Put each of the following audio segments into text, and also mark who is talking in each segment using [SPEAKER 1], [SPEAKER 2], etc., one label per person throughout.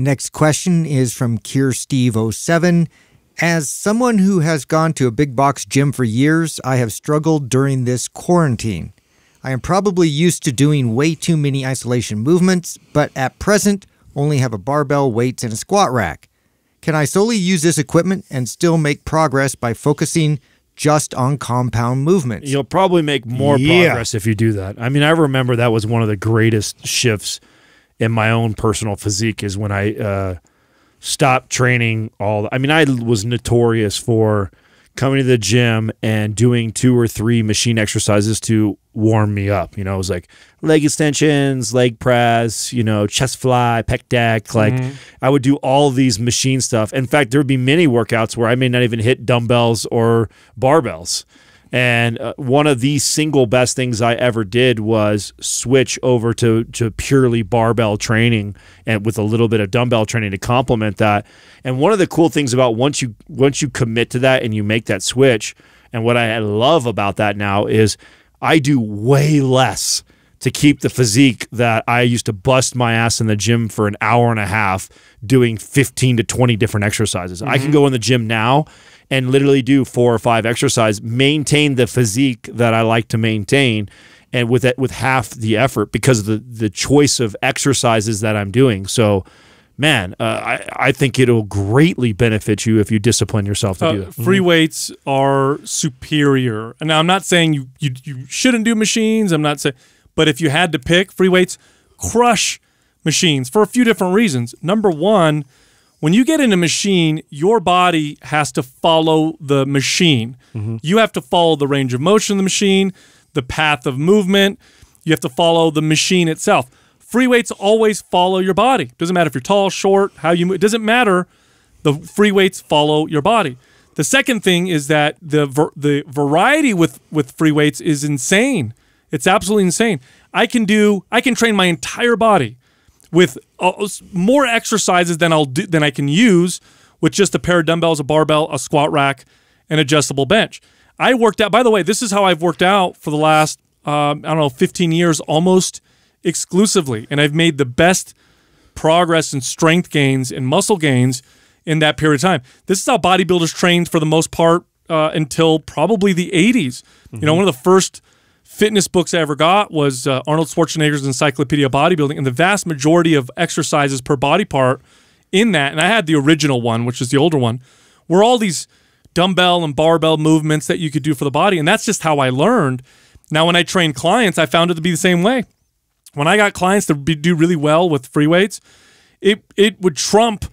[SPEAKER 1] Next question is from Steve 7 As someone who has gone to a big box gym for years, I have struggled during this quarantine. I am probably used to doing way too many isolation movements, but at present only have a barbell, weights, and a squat rack. Can I solely use this equipment and still make progress by focusing just on compound movements? You'll probably make more yeah. progress if you do that. I mean, I remember that was one of the greatest shifts – in my own personal physique is when I uh, stopped training all. I mean, I was notorious for coming to the gym and doing two or three machine exercises to warm me up. You know, it was like leg extensions, leg press, you know, chest fly, pec deck. Mm-hmm. Like mm-hmm. I would do all these machine stuff. In fact, there would be many workouts where I may not even hit dumbbells or barbells. And uh, one of the single best things I ever did was switch over to to purely barbell training and with a little bit of dumbbell training to complement that. And one of the cool things about once you once you commit to that and you make that switch, and what I love about that now is I do way less to keep the physique that I used to bust my ass in the gym for an hour and a half doing 15 to 20 different exercises. Mm -hmm. I can mm-hmm. go in the gym now and literally do four or five exercise, maintain the physique that I like to maintain and with it with half the effort because of the the choice of exercises that I'm doing. So man, uh, I, I think it'll greatly benefit you if you discipline yourself to uh, do that. Mm-hmm. Free mm -hmm.
[SPEAKER 2] weights are superior. And now I'm not saying you, you, you shouldn't do machines. I'm not saying, but if you had to pick free weights, crush machines for a few different reasons. Number one, when you get in a machine, your body has to follow the machine. Mm -hmm. You have to follow the range of motion of the machine, the path of movement. You have to follow the machine itself. Free weights always follow your body. Doesn't matter if you're tall, short, how you move. It doesn't matter. The free weights follow your body. The second thing is that the the variety with with free weights is insane. It's absolutely insane. I can do I can train my entire body with uh, more exercises than I'll do, than I can use with just a pair of dumbbells, a barbell, a squat rack, an adjustable bench. I worked out. By the way, this is how I've worked out for the last um, I don't know 15 years almost exclusively, and I've made the best progress in strength gains and muscle gains in that period of time. This is how bodybuilders trained for the most part uh, until probably the 80s. Mm -hmm. You know, mm-hmm. one of the first fitness books I ever got was uh, Arnold Schwarzenegger's Encyclopedia of Bodybuilding, and the vast majority of exercises per body part in that, and I had the original one, which is the older one, were all these dumbbell and barbell movements that you could do for the body. And that's just how I learned. Now, when I train clients, I found it to be the same way. When I got clients to be, do really well with free weights, it, it would trump,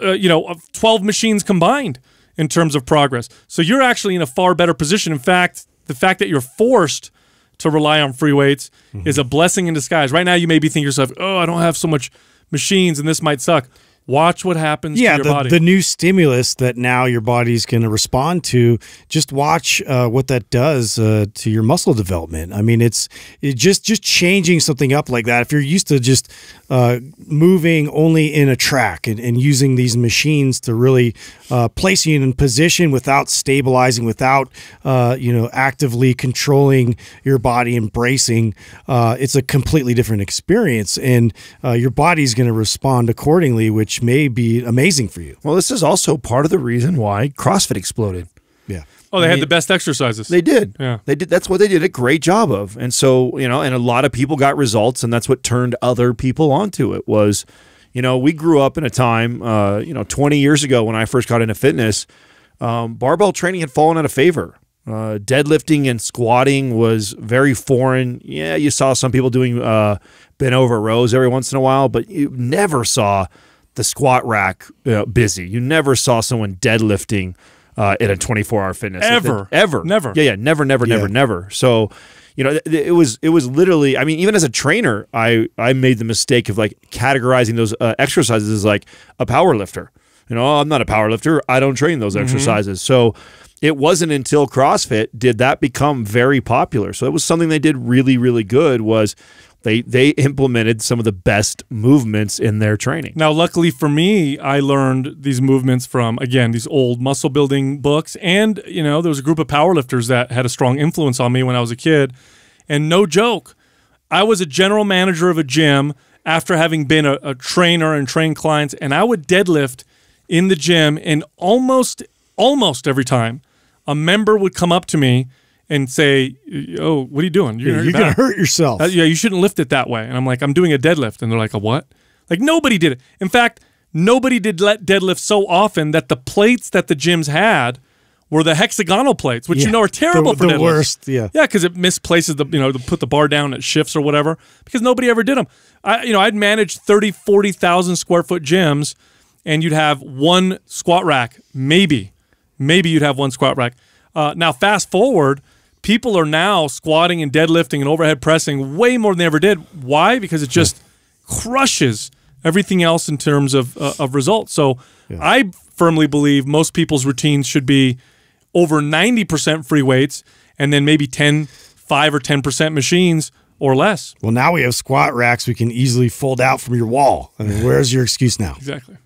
[SPEAKER 2] uh, you know, 12 machines combined in terms of progress. So you're actually in a far better position. In fact, the fact that you're forced to rely on free weights mm -hmm. is mm-hmm. a blessing in disguise. Right now, you may be thinking yourself, oh, I don't have so much machines and this might suck watch what happens yeah, the, body. the new
[SPEAKER 1] stimulus that now your body's going to respond to, just watch uh, what that does uh, to your muscle development. I mean, it's it just just changing something up like that. If you're used to just uh, moving only in a track and, and using these machines to really uh, place you in position without stabilizing, without uh, you know actively controlling your body and bracing, uh, it's a completely different experience, and your body's going to respond accordingly, which which may be amazing for you. Well, this is also part of the reason why CrossFit exploded.
[SPEAKER 2] Yeah. Oh, they I mean, had the best exercises. They did. Yeah.
[SPEAKER 1] They did. That's what they did a great job of. And so, you know, and a lot of people got results, and that's what turned other people onto it was, you know, we grew up in a time, uh, you know, 20 years ago when I first got into fitness, um, barbell training had fallen out of favor. Uh, deadlifting and squatting was very foreign. Yeah, you saw some people doing uh, bent over rows every once in a while, but you never saw – the squat rack uh, busy. You never saw someone deadlifting uh, in a 24 hour fitness ever, they, ever, never. Yeah, yeah, never, never, yeah. never, never. So, you know, it was it was literally. I mean, even as a trainer, I I made the mistake of like categorizing those uh, exercises as like a power lifter. You know, oh, I'm not a power lifter. I don't train those mm -hmm. exercises. So. It wasn't until CrossFit did that become very popular. So it was something they did really, really good. Was they they implemented some of the best movements in their training.
[SPEAKER 2] Now, luckily for me, I learned these movements from again these old muscle building books, and you know there was a group of powerlifters that had a strong influence on me when I was a kid. And no joke, I was a general manager of a gym after having been a, a trainer and trained clients, and I would deadlift in the gym, and almost almost every time a member would come up to me and say, "Oh, what are you doing? You're, yeah, gonna, you're gonna, hurt yourself. Uh, yeah, you shouldn't lift it that way." And I'm like, "I'm doing a deadlift," and they're like, "A what?" Like nobody did it. In fact, nobody did let deadlift so often that the plates that the gyms had were the hexagonal plates, which yeah, you know are terrible the, for the deadlifts. worst. Yeah, yeah, because it misplaces the you know to put the bar down at shifts or whatever because nobody ever did them. I you know I'd managed 30, 40,000 square foot gyms, and you'd have one squat rack, maybe, maybe you'd have one squat rack. Uh, now fast forward people are now squatting and deadlifting and overhead pressing way more than they ever did. Why? Because it just yeah. crushes everything else in terms of uh, of results. So yeah. I firmly believe most people's routines should be over 90% free weights and then maybe 10 5 or 10% machines or less. Well, now we have squat racks we can easily fold out from your wall. I mean, where's
[SPEAKER 1] your excuse now?
[SPEAKER 2] Exactly.